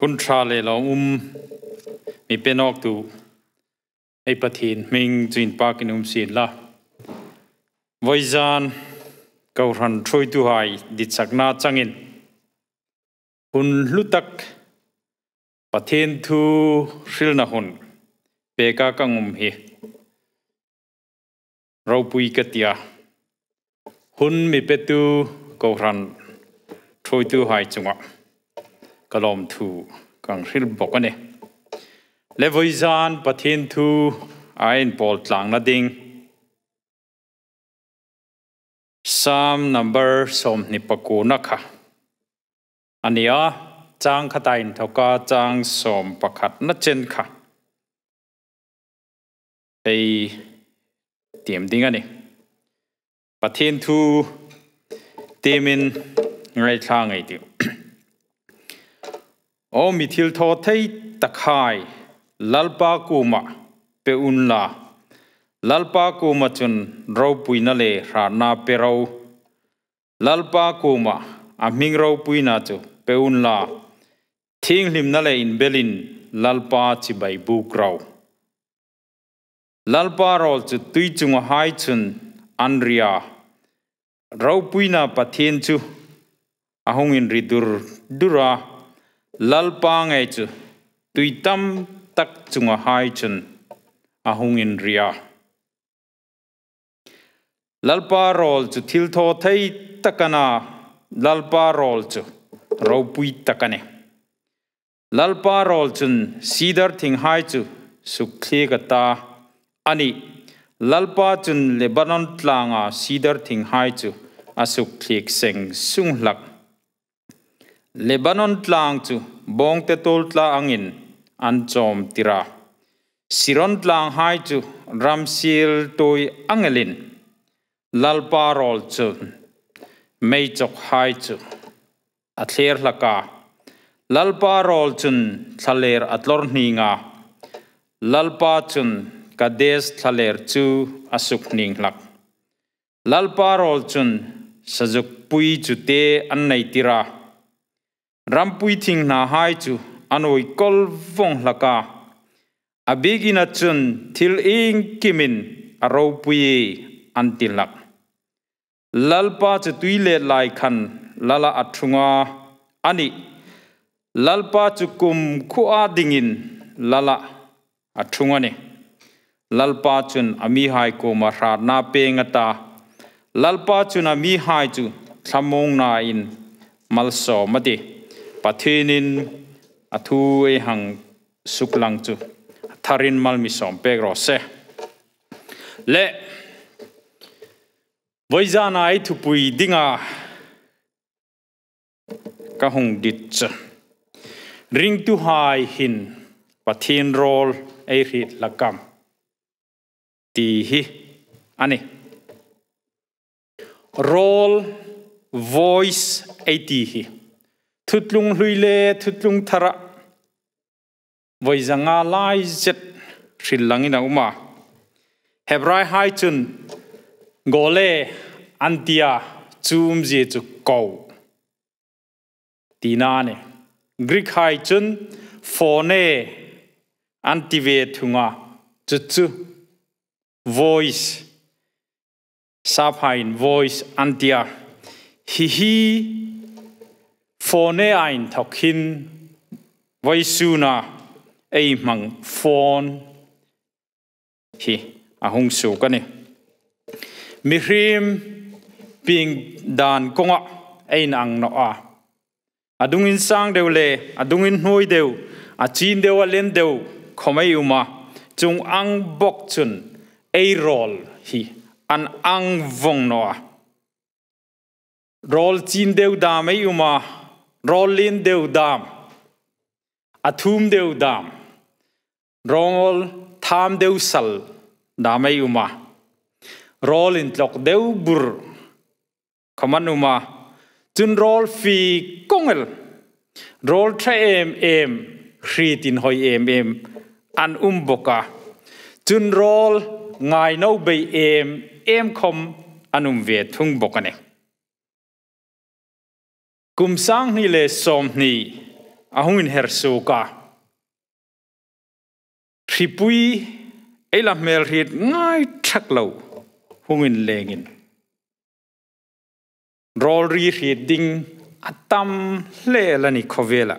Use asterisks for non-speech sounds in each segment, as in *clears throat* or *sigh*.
kun tra le lo um mi penok tu ei pathin ming chin pak in um sin la voizan kau ran throi tu hai dit sakna changin hun lutak pathin thu ril na hun pe ka kangum hi rau pui katia hun mi pe tu kau ran throi tu hai chunga กลอมทูกังริลบอกกันเนี่ยเลวิจานปะเทนทูไอ้บอลหลังนัดดิง Psalm number som nipaku nakha. Ania chang khatain thoka chang som pakhat na chen kha. Ei tiêm ding ani. Pathin thu temin ngai thang ei tiu o mi thil tho thei takhai lalpa kuma pe unla lalpa kuma chun ro puina le ra na pe ro lalpa kuma a à ming ro puina chu pe unla thing hlim na le in belin lalpa chi bai bu krau lalpa rol chu tui chung hai chun anria ro puina pathen chu ahong à in ridur dura lalpa ngay chu tùy tâm tắc chunga hai chân a hung in ria lalpa rol chu thil tho thei takana lalpa rol chu rau pui takane lalpa rol chun sidar thing hai chu sukhle ga ta ani lalpa chun lebanon tlanga sidar thing hai chu asuk thik seng sung lak Lebanon tlang chu bong te tol tla angin an chom tira siron tlang hai chu ramsil toi angelin lalpa rol chu mei chok hai chu a t l e r l a k a lalpa rol chun thaler atlor n i n g a lalpa chun kades thaler chu asuk ning l a k lalpa rol chun sajuk pui chu te an nei tira rampui thing na hai chu anoi kol vong laka abigina chun thil ing kimin aropui antilak lalpa chu tuile lai khan lala athunga ani lalpa chu kum khuwa dingin lala athunga ni lalpa chun ami hai ko ma ra na pe nga ta lalpa chun ami hai chu thamong na in malso mati patinin athu e hang suklang chu tharin mal mi som pek ro se le voizana ai thu pui dinga ka hung dit cha ring tu hai hin pathin rol ei ri lakam ti hi ani role voice ei ti hi thut lung hlui le thut lung thara voi zanga lai jet shin langin uma hebrai hai chun an antia chum je chu kau tina ne greek hai chun an phone antive thunga chu chu voice saphain voice an antia hi hi phone ein thọc hin vai su na ei mang phone hi a hung su cái này mi hrim ping dan konga ein ang no a adung in sang deu le adung in hnoi đều a chin đều a len deu khomai uma chung ang bok chun ai roll hi an ang vong no a rol chin deu da mai uma rolin deu dam athum deu dam rongol tham deu sal damai uma rol in tlok deu bur kaman uma chun rol fi kongel rol tra em em khrit in hoi em em an um boka chun rol ngai nau bei em em khom anum ve thung bokane Kum sang ni le som ni ahungin hersuka. Ripui ei la mel hit ngai thak lo hungin lengin. Rol ri hit ding atam le la ni khovela.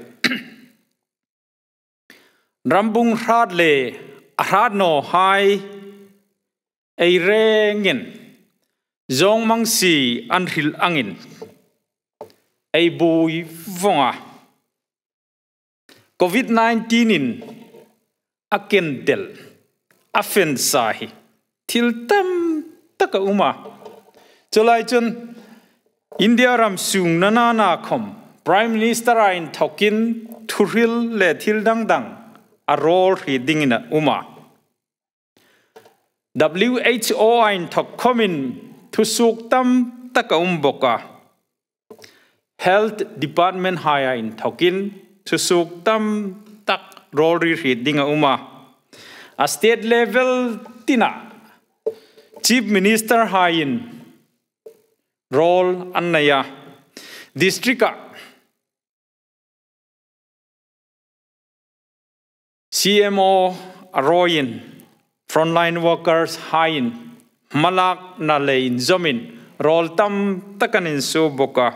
*clears throat* Rambung rad le rad no hai ei rengin. Zong mang si an hil angin ai bùi vong à? COVID-19 in a kendel a fen sahi thil tam taka uma cholai chun India ram sung na na na khom Prime Minister a in thokin thuril le thil dang dang a rol hi ding na uma WHO a in thok khomin thusuk tam taka um boka health department haya in thokin chu suk tam tak rol ri ri dinga uma a state level tina chief minister hain rol annaya district CMO aroyin frontline workers hain malak na le in zomin rol tam takanin su boka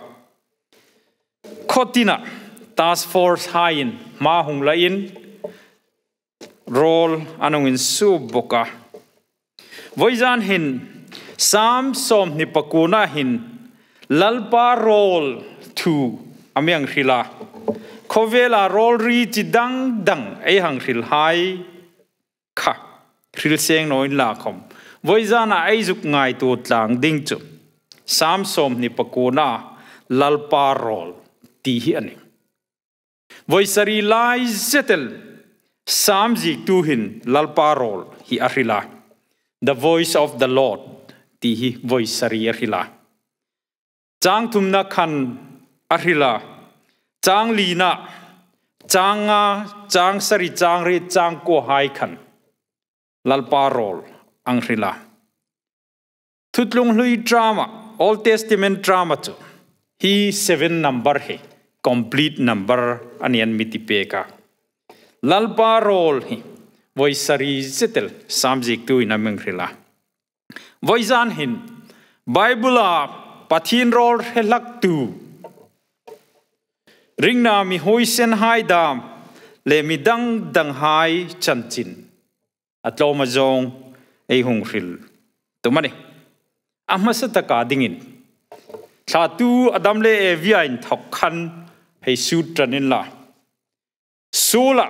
khotina task force hain ma hung la in role anong in su boka voizan hin sam som ni pakuna hin lalpa role thu amiang rila khovela role ri chi dang dang ei hang ril hai kha ril seng noin la khom voizan a ei zuk ngai tu tlang ding chu sam som ni pakuna lalpa role ti hi ani voi sari lai zetel sam zik tu hin lalpa rol hi arila the voice of the lord ti hi voi sari arila chang tum thumna khan arila chang li na chang a chang sari chang ri chang ko hai khan lalpa rol angrila thutlung hlui drama old testament drama chu hi seven number he complete number anian mitipeka lalpa rol hi voisari zetel samjik tu inameng rila voisan hin bible a pathin rol helak tu ring ringna mi hoisen hai dam le mi dang dang hai chanchin ma jong ei hung ril tumani amasa taka dingin thla tu adam le eviain thok khan hei sutra nin là, sula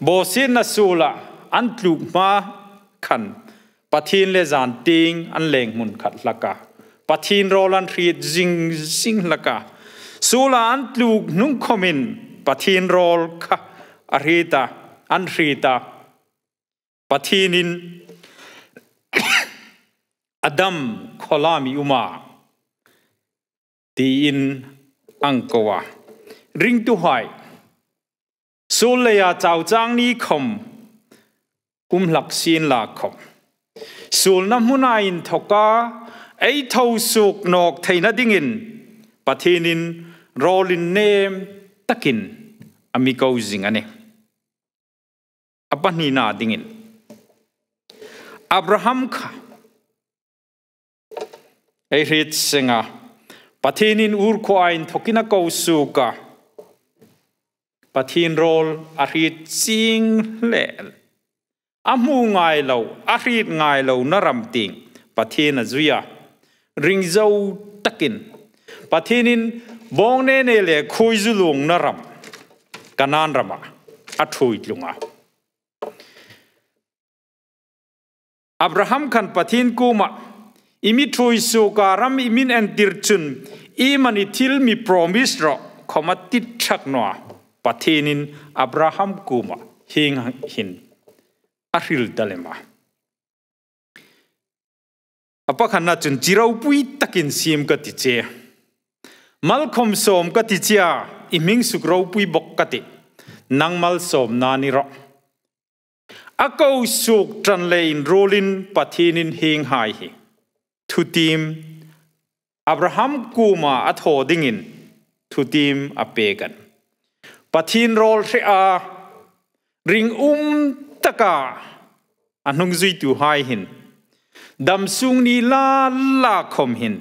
bo sin na sula an tluk ma khan pathin le zan ting an leng mun khat laka pathin rolan thrit jing jing laka sula an tluk nung khomin pathin rol kha arita an rita in *coughs* adam kholami uma ti in angkowa ring tu hai su le ya chao chang ni khom kum lak sin la khom sul na huna in thoka ei thau suk nok theina dingin pathinin rolin nem takin ami ko zing ane apani na dingin abraham kha ei rit singa patinin urko ain thokina ko suka pathin rol a ri ching le amu ngai lo a ri ngai lo na ram ting pathin a zuya ring zo takin pathinin bong ne ne le khoi zu lung na ram kanan rama a thui lunga abraham khan pathin kuma อิมิทุยสุการัมอิมินแอนติรจุนอีมันิทิลมีโปรมิสรอขมาติดชักนัวปะเทนินอับราฮัมกูมาฮิงหินอาริลดเลมาอปะขันนาจุนจิราปุยตักินซสีมกติเจมัลคอมสมกติเจอิมิงสุกราปุยบกกตินังมัลสมนานิรออากาสุกจันเลนโรลินปะเทนินเฮงหายหิ thu tim Abraham kuma a tho dingin thu tim a pe kan pathin rol thre a ring um taka anung zui tu hai hin dam sung ni la la khom hin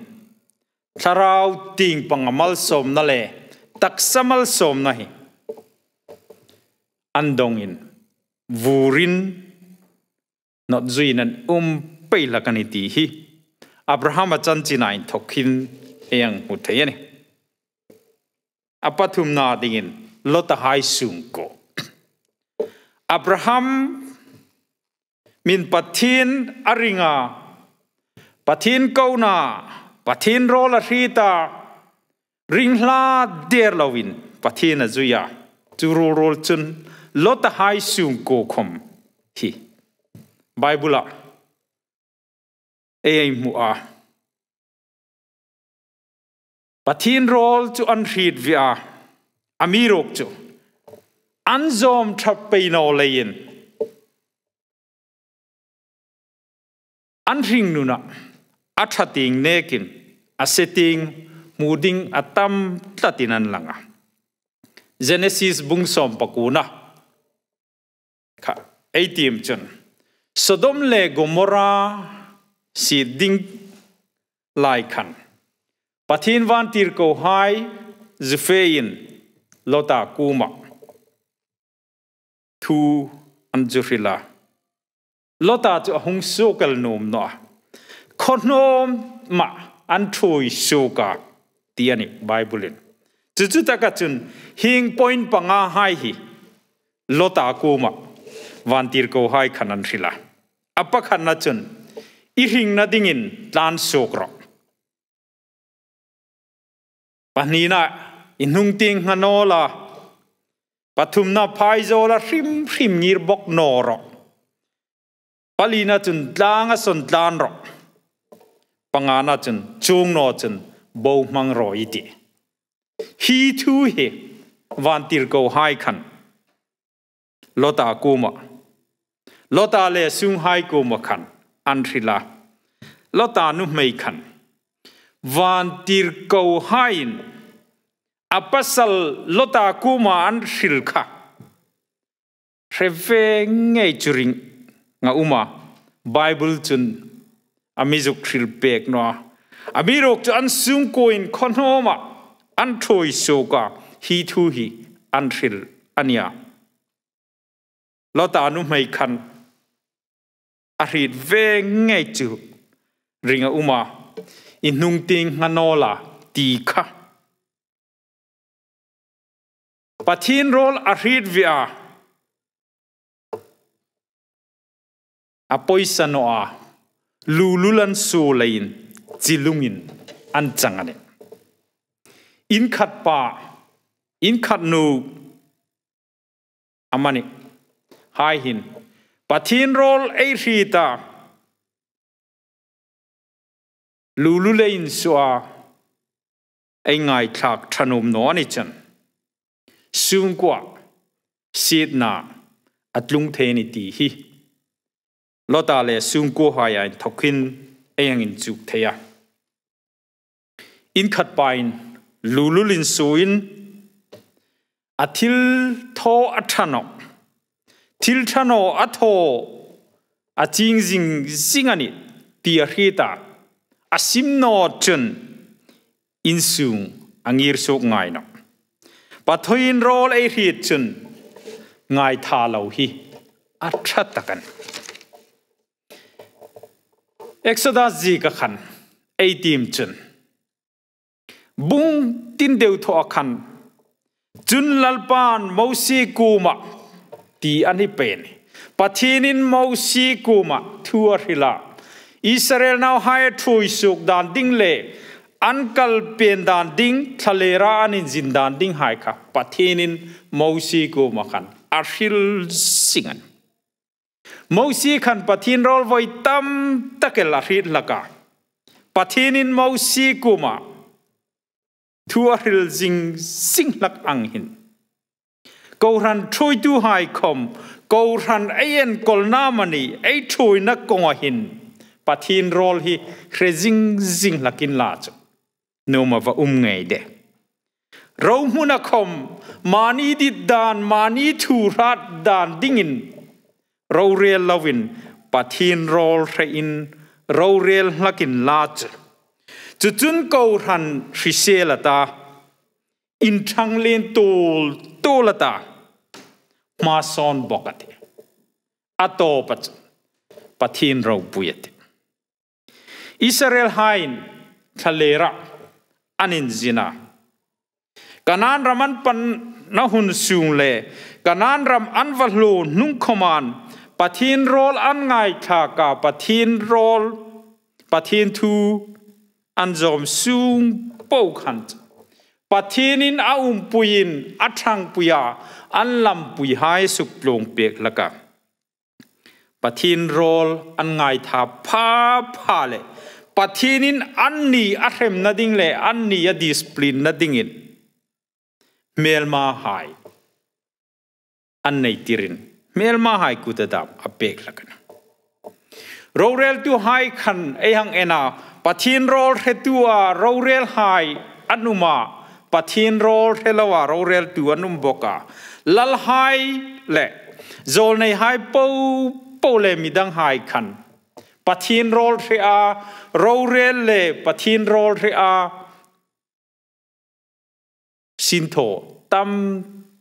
tharau ting pangamal som na le tak samal som na hi andong in vurin not zui nan um pe la kaniti hi Abraham chân chỉ này thọc khiên yang một thế này. Apatum na dingin lot hai sung ko. Abraham min patin aringa patin kauna patin rola rita ringla der lawin patin azuya rô rol chun lot hai sung ko khom hi bible eimuah pathin rol chu an hrit via amirok chu an zom thap pe no lein an ring nuna a thating nekin a setting muding atam tlatinan langa genesis bungsom pakuna kha 18 chun sodom le gomorrah si ding lai khan pathin van tir ko hai zufein lota kuma thu an jurila lota chu hung sokal nom no khonom ma an thui soka tiani bible in chu chu taka chun hing point panga hai hi lota kuma van tir ko hai khanan rila apa khanna chun i ring na ding in tlan sok ro panina inung ting hanola pathum na phai zo la rim rim ngir bok no ro palina chun tlang a son tlan ro pangana chun chung no chun bo mang ro iti hi thu hi van tir ko hai khan lota kuma lota le sung hai kuma khan an ri la lo ta nu mei khan van tir ko hain apasal lo ta ku ma an ril kha re ve nge churing nga uma bible chun amizuk ril pek no amirok chu an sum ko in ma, an thoi so ka hi thu hi an ril ania lo ta nu mei khan a hrit ve ngay chu ringa uma in nung ting nganola ti kha pathin rol a hrit via a poisa no a lululan su lein chilungin an changane in khat pa in khat nu amani hai hin pathin rol ei ri ta lulu lein swa ei ngai thak thanum no ni chan sung kwa sit na atlung the ni ti hi lota le sung ko ha ya thokin eyang in chuk theya in khat pain lululin suin athil tho athanok thil thano atho a ching jing singani tia hita a simno chun insung angir sok ngai na pa thoin rol ei hi chun ngai tha lo hi a tha takan exodus ji ka khan ei tim chun bung tin deu tho khan chun lalpan mosi kuma ตีอันนี้เป็นปัฏินินมูซีกุมาทัวริลาอิสราเอลนาวไฮทรูสุกดันดิ้งเลอันกัลเป็นดันดิ้งทะเลรานินจินดันดิ้งไฮค่ะปัฏินินมูซีกุมาขันอาชิลสิงันมูซีขันปัฏินรอลไว้ตั้มตะเกลาริลกาปัฏินินมูซีกุมาทัวริลจิงสิงลักอังหิน câu ran trôi tu hai khom câu ran ayen kol namani ai trôi na công hin pathin rol hi khrezing zing zing lakin la chu mà va um ngai de rau huna khom mani dit dan mani thu rat dan dingin rau rel lovin pathin rol in rau rel lakin la chu chu chun câu ran hrisela ta in chang lên tol tolata ta มาสอนบอกกันอัตโตปัจปทินเราปุยติอิสราเอลไฮน์ทะเลระอันินจินากานันรามันปันนหุนสูงเลกานันรำอันวัลลนุ่งขมานปทินโรลอันไงขากาปทินโรลปทินทูอันจอมสูงปูขันต patinin a umpuin a thang puya an lam pui hai sup long pek laka pathin rol an ngai tha pha pha le pathinin an ni a rem na ding le an ni a discipline na ding in mel ma hai an nei tirin mel ma hai ku ta dam a pek laka ro rel tu hai khan e hang ena pathin rol he tu a ro rel hai anuma pathin rol thelawa ro rel tu anum boka lal hai le zol nei hai po po le midang hai khan pathin rol re a ro rel le pathin rol re a sin tho tam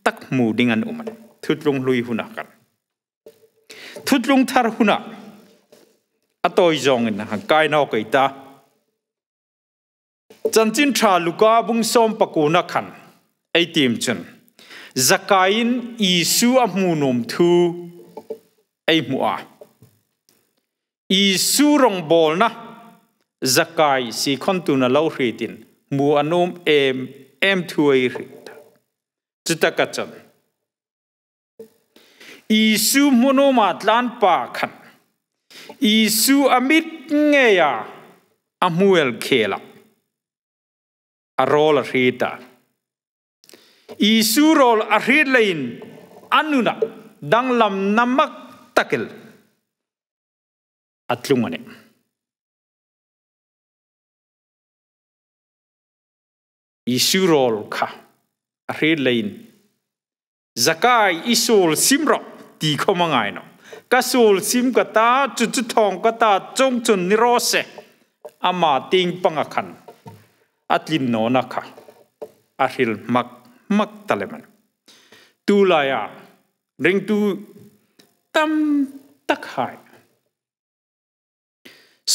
tak mu ding an uman thut lung lui huna kan thut lung thar huna atoi zong in ha kai nau kai ta chân chín trà luka bung som paku na khan ai tim chun zakain isu amunum thu ai mua isu rong bol na zakai si khon tu na lo hri tin mu anum em em thu ai hri chuta ka chan isu monoma tlan pa khan isu amit el amuel khela a rol a hri ta i su rol a hri lein anuna dang lam namak takil atlungone i su rol kha hri lein zakai i sul simrop ti khomang aino ta sul sim kata, ta chu chu thong ka ta jong chun ni ama ting pang a atlin no na kha a hil mak mak taleman tu ring tu tam tak hai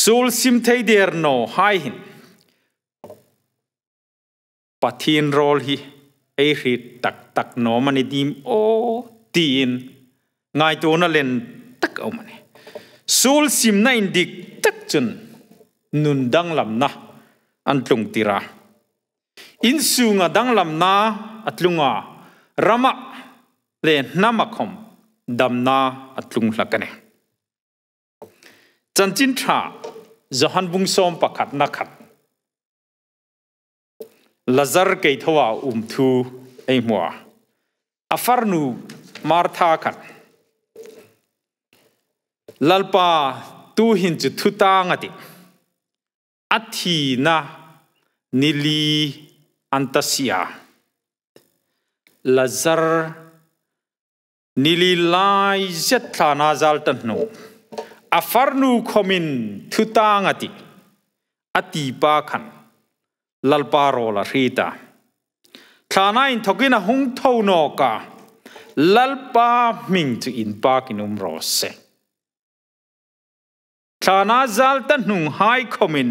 sul sim thei der no hai hin patin rol hi ei ri tak tak no mani dim o tin ngai tu na len tak o mani sul sim na indik tak chun nun dang lam na an tlung tira in sunga dang lam na atlunga rama le namakhom dam na atlung hlakane chanchin tha zohan bung som pakhat na khat lazar ke thawa um thu ei mwa afarnu martha khat lalpa tu hin chu thu ta ngati athina nili an tasi a lazar nili lai zet thlana zal ta hnu a farnu khowmin thutang a tih atipa khan lalpa rala hrit a thlana inthokina hung tho nawka lalpa hming chu inpâkin um raw se ชานาจัลตันหนุงไฮคอมิน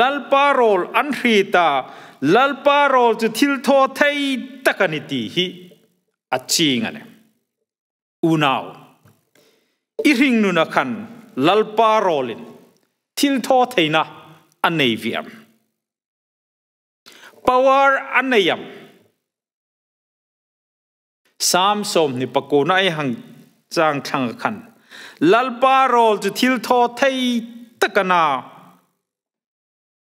ลัลปาโรลอันรีตาลัลปาโรลจะทิลโทไทยตะกันิตีฮิอัจฉิงอะไรอูนาวอิริงนุนักันลัลปาโรลินทิลโทไทยนะอันเนวิยม power อันเนยมสามสมนี่ปะกูนไอหังจางทางขัน lalparol chu thil tho na takana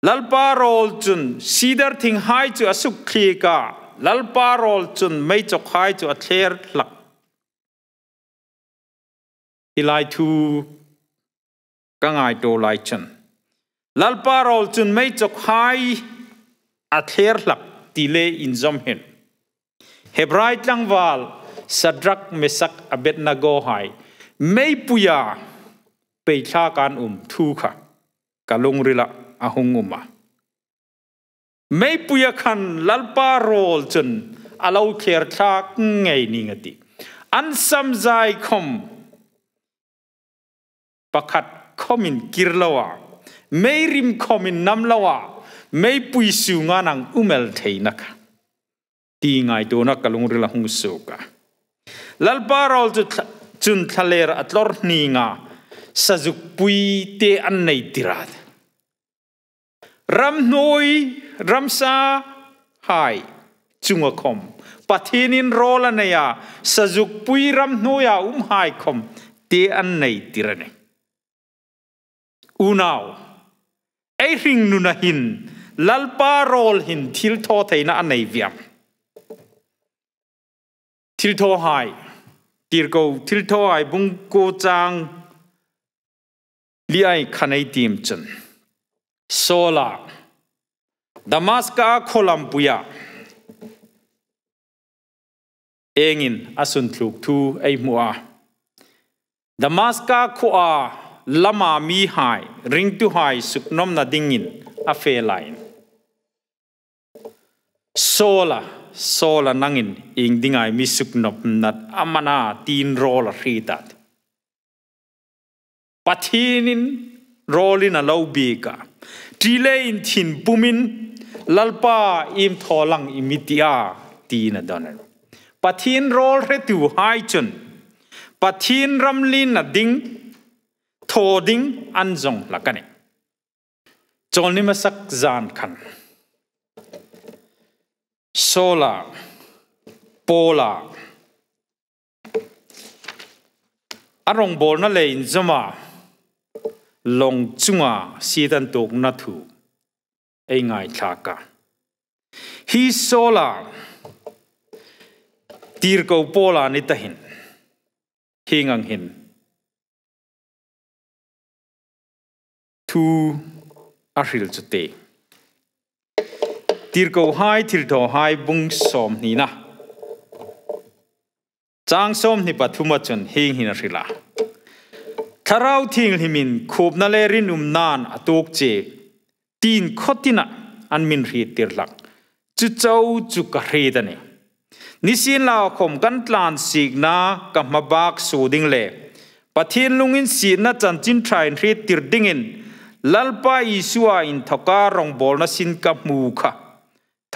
lalparol chun sidar thing hai chu asuk khli ka lalparol chun mei chok hai chu a thler lak ilai thu ka ngai to lai chan lalparol chun mei chok hai a thler lak tile in zom hen hebrait langwal sadrak mesak abednago hai ไม่ปุยาไปชาการอุ่มทูค่ะกะลงริละอาหงอุมมาไม่ปุยคันลลปารอลจนอาเราเคียรชากไงนิ่งติอันซ้ำใจคมประคัดคอมินกิรลาวาไม่ริมคอมินนำลาวาไม่ปุยสูงานังอุเมลเทนักตีไงตัวนักกะลงริละหงสุกะลลปารอลจุด chun thaler atlor ni nga sajuk pui te an nei tirad ram noi ram sa hai chunga khom pathinin rola sa sajuk pui ram noi noya um hai khom te an nei tirane unao ei ring nuna hin lalpa rol hin thil tho theina an nei viam thil tho hai tirgo tilto ai bung cố chang li ai khanai tim chen sola damaska kholam puya engin asun thluk thu ai mua Damascus damaska khoa lama mi hai ring tu hai suknom na dingin a fe line sola sola nangin ing dingai misuk nop nat amana tin rola ritat pathinin rolin a lobika tile in thin pumin lalpa im tholang imitia tina donan pathin rol re tu hai chun pathin ramlin na ding thoding anjong lakane cholni masak zan khan sola, solar, polar. Arong bol na lein zama long chunga sidan tok na thu ei ngai thaka. Hi solar tir ko pola ni tahin hingang hin. Thu arhil chu te tir ko hai tir tho hai bung som ni na chang som ni pathuma chun hing hina rila tharau thing himin khop na le rin um nan atok che tin khotina an min ri tir lak chu chau chu ka re da ni nisin la khom kan tlan sik na ka mabak su ding le pathin lungin si na chan chin thrain ri tir dingin lalpa isua in thoka rong bol na sin ka mu kha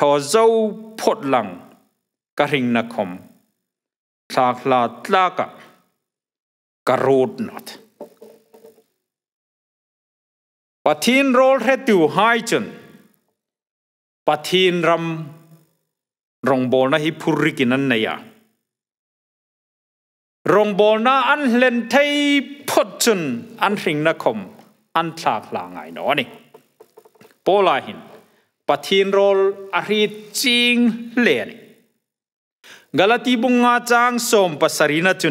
thọ dâu phốt lăng cả hình nà khom thạc là tla cả cả rốt nọt bà thiên rôl hết tiêu hai chân bà thiên râm rong bồ na hi puri kì năn này à rong bò na ăn lên thấy phốt chân ăn hình nà khom ăn thạc là ngài nó này bò la hình pathin rol som pasarina tu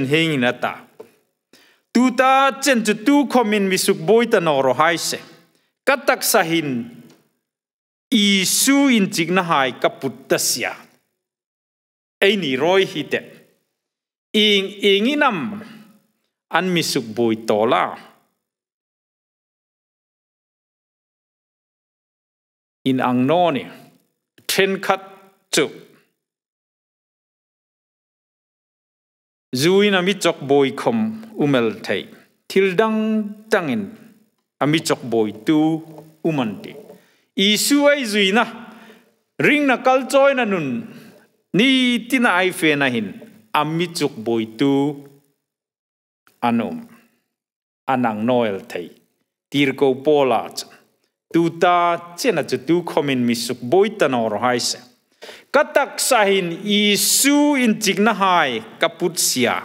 misuk isu ing inginam an misuk boy tola in ang no ni then khat chu zui na mi chok boi khom umel thei thil dang tangin ami chok boy tu umanti isu ai zui na ring na kal choi na nun ni tin ai fe na hin ami chok boy tu anum anang noel thei tir ko polat tuta chena chu tu khomin mi suk boitana ro hai se katak sahin isu in chigna hai kaput sia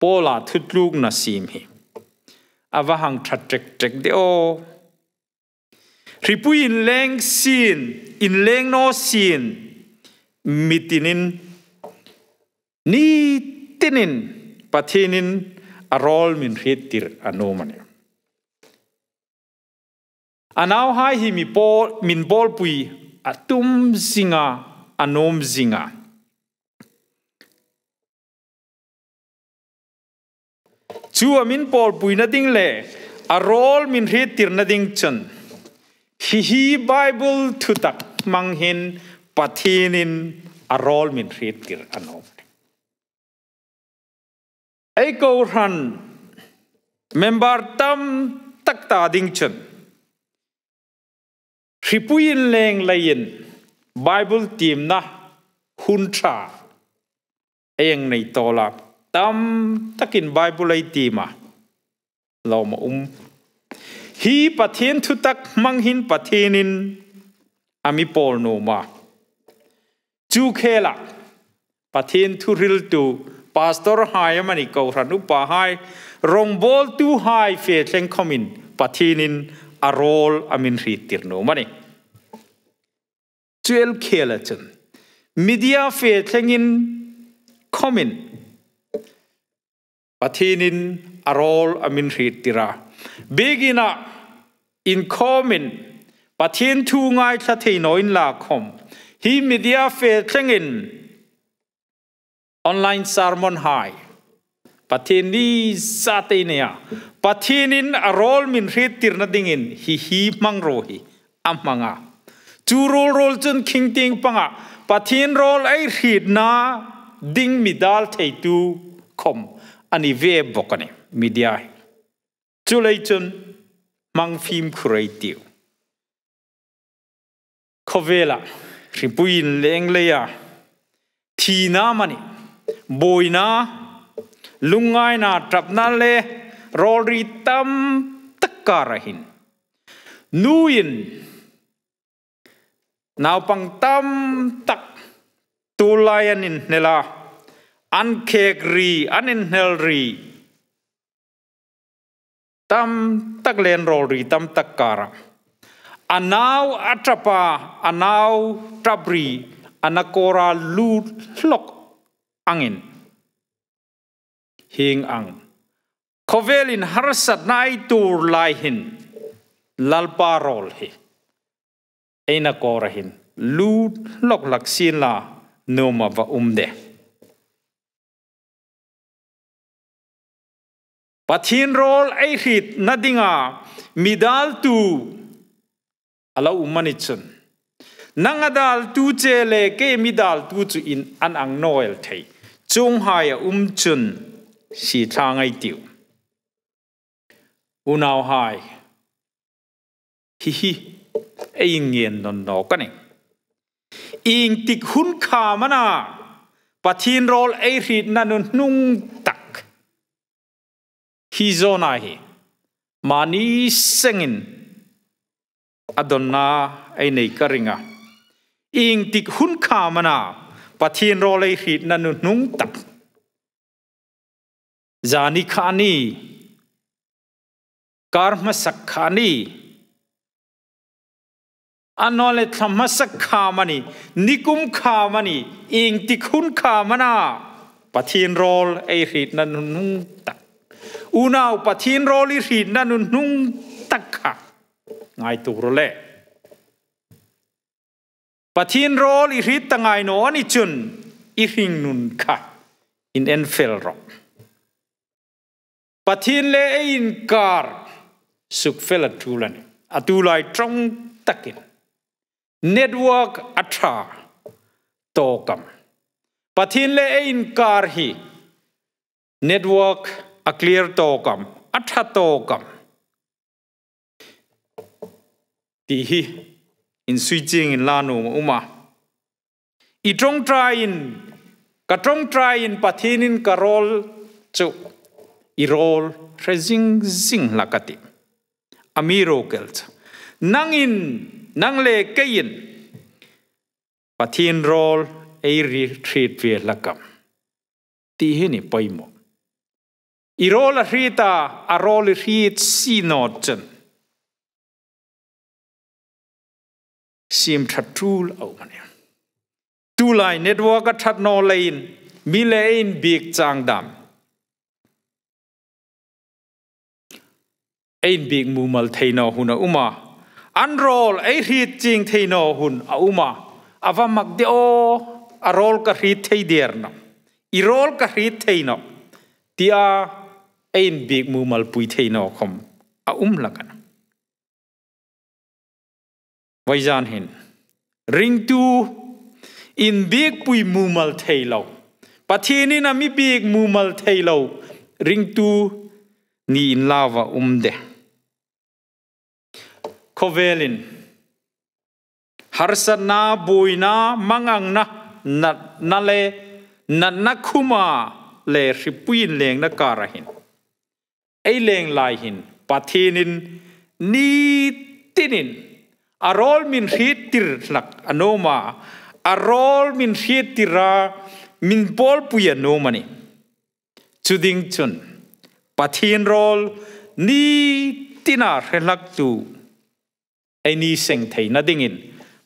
pola thutluk na sim hi avahang thatrek trek de o in leng sin in leng no sin mitinin ni tinin pathinin arol min hetir anomani anau hai hi mi po min bol pui atum zinga anom zinga chu amin pol pui na ding le a rol min he tir na ding chen hi hi bible thu tak mang hin pathinin a rol min he tir anom ai ko ran member tam tak ta ding chen คริปุยินเรงเลยินไบเบิลทีมนะฮุนชาเองในตัวละตั้มตะกินไบเบิลไอทีมาเรามาอุ้มฮีปะเทีนทุตักมังหินปะเทนินอามิปอลโนมาจูเคลาปะเทีนทุริลตูปาสตอร์ไฮมันอีกเอาหนุปะไฮรงบอลตูไฮเฟสเซงคอมินปะเทนิน a rôl am yn rhyd i'r nhw. Mae ni. Dwi'n cael y tyn. Midia ffeithling yn comin. Batin yn ar ôl am yn rhyd dira. Begina yn comin. Batin tŵngau llatein o'n la com. Hi midia ffeithling yn online sermon high pathini sa te ne ya pathinin a rol min re tir na ding in hi hi mang ro hi amanga chu rol rol chun king ting panga pathin rol ai hit na ding midal thei tu khom ani ve bokane media chu lei chun mang phim khurai tiu khovela ripuin leng leya thina mani boina lungai na trap na le rol ri tam takka rahin nuin nau pang tam tak tulayan in nela an khek ri an in hel ri tam tak len rol ri tam tak anau atrapa anau tabri anakora lu lok angin hing ang khovelin harsat nai tur lai hin lalpa rol hi eina kora hin lu lok lak sin la noma va umde pathin rol ai hit nadinga midal tu ala umanichun nangadal tu chele ke midal tu chu in an ang noel thei chung haya chun สีทางไอติวอุณาหายฮิฮิเอิงเงียนนนนกันเองอิงติคุนขามานาปะทีนรอลเอรีนันนุ่งตักฮิโซนาฮิมานีสิงินอดอนนาไอเนกริงะอิงติคุนขามานาปะทีนรอลเอรีนันนุ่งตัก zani khani karma sakhani anole thamma sakhamani nikum khamani ing tikhun khamana pathin rol ei rit nan nung tak unau pathin rol i rit nan nung tak kha ngai tu role pathin rol i rit tangai no ani chun i ring nun kha in enfel rock pathin le e in kar suk fela tulan atu lai trong takin network atha tokam pathin le e in kar hi network a clear tokam atha tokam ti hi in switching in lanu uma i trong try in ka trong try in pathin in karol chu irol rezing zing lakati amiro kelt nangin nangle kein pathin rol eiri treat ve lakam ti hini paimo irola rita aroli rit sinochen sim thatul awmane tulai network a that no lein mi lein big chang dam ein big mumal theino hun uma unroll ei ri ching theino hun a uma ava mak de o a roll ka ri thei der na i roll ka ri theino tia ein big mumal pui theino khom a um lakana vai jan hin ring tu in big pui mumal theilo pathini na mi big mumal theilo ring tu ni in lava umde kovelin harsana na mangang na na na le na na khuma le ripuin leng na kara hin ei leng lai hin pathinin ni tinin arol min hit tir lak anoma arol min hit tira min bol puya no mani chuding chun ปทีนรอลนี่ตินาเรลักจูไอนี่เซงไทยนัดิ่งิน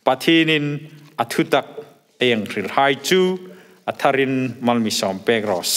ปทีนินอัุตักเอียงริลไฮจูอัทารินมัลมิสอมเปกรอเซ